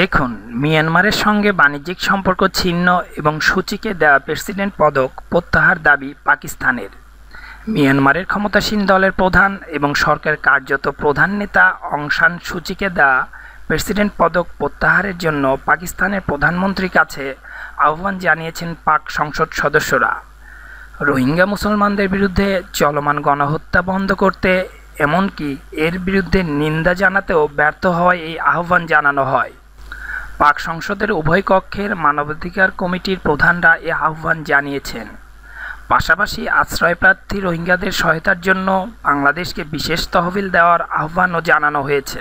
দেখুন মিয়ানমারের সঙ্গে বাণিজ্যিক সম্পর্ক ছিন্ন এবং সূচিকে দেওয়া প্রেসিডেন্ট পদক প্রত্যাহার দাবি পাকিস্তানের মিয়ানমারের ক্ষমতাসীন দলের প্রধান এবং সরকার কার্যত প্রধান নেতা অংসান সূচিকে দেওয়া প্রেসিডেন্ট পদক প্রত্যাহারের জন্য পাকিস্তানের প্রধানমন্ত্রীর কাছে আহ্বান জানিয়েছেন পাক সংসদ সদস্যরা রোহিঙ্গা মুসলমানদের বিরুদ্ধে চলমান গণহত্যা বন্ধ করতে এমনকি এর বিরুদ্ধে নিন্দা জানাতেও ব্যর্থ হয় এই আহ্বান জানানো হয় পাক সংসদের উভয় কক্ষের মানবাধিকার কমিটির প্রধানরা এ আহ্বান জানিয়েছেন পাশাপাশি আশ্রয়প্রার্থী রোহিঙ্গাদের সহায়তার জন্য বাংলাদেশকে বিশেষ তহবিল দেওয়ার আহ্বানও জানানো হয়েছে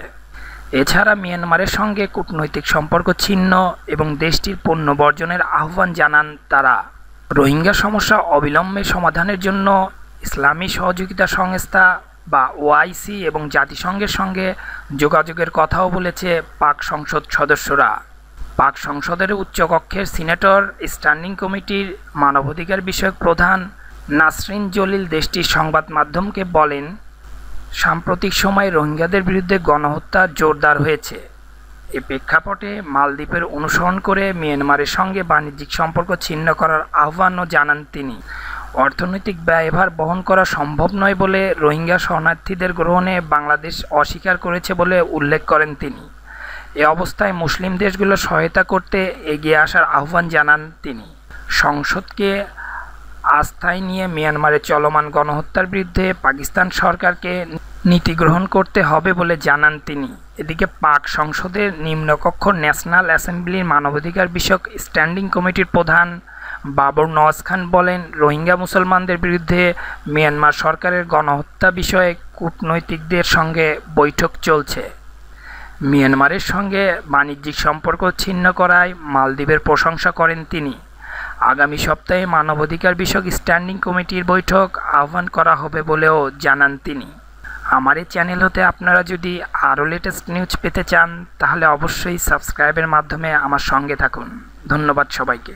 এছাড়া মিয়ানমারের সঙ্গে কূটনৈতিক সম্পর্ক ছিন্ন এবং দেশটির পণ্য বর্জনের আহ্বান জানান তারা রোহিঙ্গা সমস্যা অবিলম্বে সমাধানের জন্য ইসলামী সহযোগিতা সংস্থা বা ওআইসি এবং জাতিসংঘের সঙ্গে যোগাযোগের কথাও বলেছে পাক সংসদ সদস্যরা পাক সংসদের উচ্চকক্ষের সিনেটর স্ট্যান্ডিং কমিটির মানবাধিকার বিষয়ক প্রধান নাসরিন জলিল দেশটির সংবাদ মাধ্যমকে বলেন সাম্প্রতিক সময়ে রোহিঙ্গাদের বিরুদ্ধে গণহত্যা জোরদার হয়েছে এ প্রেক্ষাপটে মালদ্বীপের অনুসরণ করে মিয়ানমারের সঙ্গে বাণিজ্যিক সম্পর্ক ছিন্ন করার আহ্বানও জানান তিনি অর্থনৈতিক ব্যয়ভার বহন করা সম্ভব নয় বলে রোহিঙ্গা শরণার্থীদের গ্রহণে বাংলাদেশ অস্বীকার করেছে বলে উল্লেখ করেন তিনি এ অবস্থায় মুসলিম দেশগুলো সহায়তা করতে এগিয়ে আসার আহ্বান জানান তিনি সংসদকে আস্থায় নিয়ে মিয়ানমারে চলমান গণহত্যার বিরুদ্ধে পাকিস্তান সরকারকে নীতি গ্রহণ করতে হবে বলে জানান তিনি এদিকে পাক সংসদের নিম্নকক্ষ ন্যাশনাল অ্যাসেম্বলির মানবাধিকার বিষয়ক স্ট্যান্ডিং কমিটির প্রধান বাবর নওয়াজ খান বলেন রোহিঙ্গা মুসলমানদের বিরুদ্ধে মিয়ানমার সরকারের গণহত্যা বিষয়ে কূটনৈতিকদের সঙ্গে বৈঠক চলছে মিয়ানমারের সঙ্গে বাণিজ্যিক সম্পর্ক ছিন্ন করায় মালদ্বীপের প্রশংসা করেন তিনি আগামী সপ্তাহে মানবাধিকার বিষয়ক স্ট্যান্ডিং কমিটির বৈঠক আহ্বান করা হবে বলেও জানান তিনি আমার এই চ্যানেল হতে আপনারা যদি আরও লেটেস্ট নিউজ পেতে চান তাহলে অবশ্যই সাবস্ক্রাইবের মাধ্যমে আমার সঙ্গে থাকুন ধন্যবাদ সবাইকে